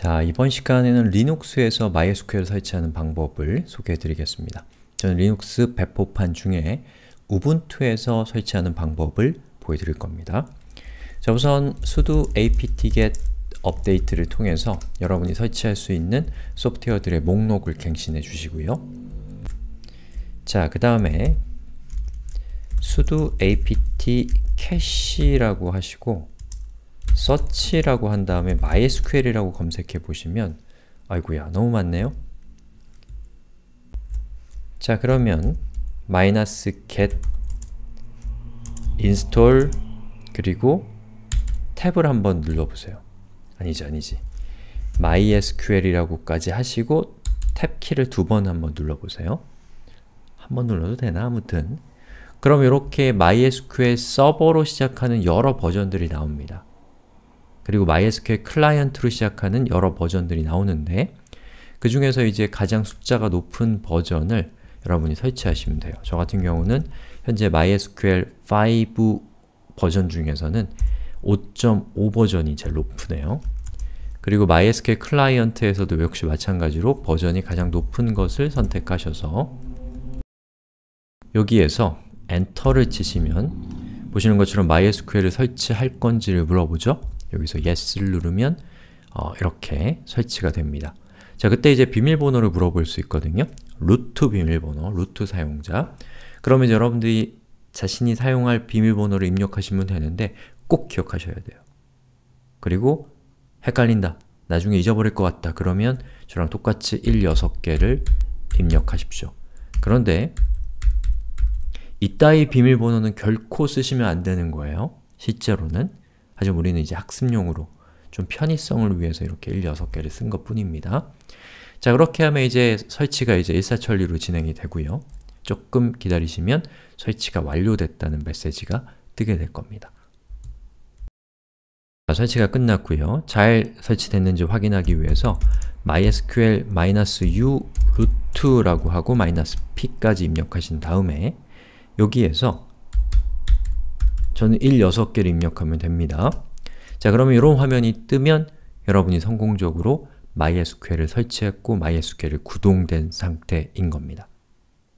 자, 이번 시간에는 리눅스에서 MySQL 설치하는 방법을 소개해드리겠습니다. 저는 리눅스 배포판 중에 우분투에서 설치하는 방법을 보여드릴 겁니다. 자, 우선 sudo apt-get 업데이트를 통해서 여러분이 설치할 수 있는 소프트웨어들의 목록을 갱신해 주시고요. 자, 그 다음에 sudo apt cache라고 하시고 search라고 한 다음에 MySQL이라고 검색해 보시면 아이고야 너무 많네요. 자 그러면 마이너스 get install 그리고 탭을 한번 눌러보세요. 아니지 아니지. mysql이라고까지 하시고 탭키를 두 번 한번 눌러보세요. 한번 눌러도 되나 아무튼 그럼 이렇게 mysql 서버로 시작하는 여러 버전들이 나옵니다. 그리고 MySQL 클라이언트로 시작하는 여러 버전들이 나오는데 그 중에서 이제 가장 숫자가 높은 버전을 여러분이 설치하시면 돼요. 저 같은 경우는 현재 MySQL 5 버전 중에서는 5.5 버전이 제일 높네요. 그리고 MySQL 클라이언트에서도 역시 마찬가지로 버전이 가장 높은 것을 선택하셔서 여기에서 엔터를 치시면 보시는 것처럼 MySQL을 설치할 건지를 물어보죠. 여기서 yes를 누르면 어, 이렇게 설치가 됩니다. 자, 그때 이제 비밀번호를 물어볼 수 있거든요. 루트 비밀번호, 루트 사용자. 그러면 여러분들이 자신이 사용할 비밀번호를 입력하시면 되는데 꼭 기억하셔야 돼요. 그리고 헷갈린다. 나중에 잊어버릴 것 같다. 그러면 저랑 똑같이 1, 6개를 입력하십시오. 그런데 이따위 비밀번호는 결코 쓰시면 안 되는 거예요. 실제로는. 하지만 우리는 이제 학습용으로 좀 편의성을 위해서 이렇게 1, 6개를 쓴 것 뿐입니다. 자, 그렇게 하면 이제 설치가 이제 일사천리로 진행이 되고요. 조금 기다리시면 설치가 완료됐다는 메시지가 뜨게 될 겁니다. 자, 설치가 끝났고요. 잘 설치됐는지 확인하기 위해서 mysql-u root라고 하고 -p까지 입력하신 다음에 여기에서 저는 1 6개를 입력하면 됩니다. 자, 그러면 이런 화면이 뜨면 여러분이 성공적으로 MySQL을 설치했고 MySQL이 구동된 상태인 겁니다.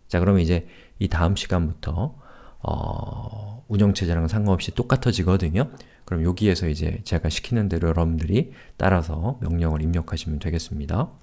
자, 그러면 이제 이 다음 시간부터 어, 운영체제랑 상관없이 똑같아지거든요. 그럼 여기에서 이제 제가 시키는 대로 여러분들이 따라서 명령을 입력하시면 되겠습니다.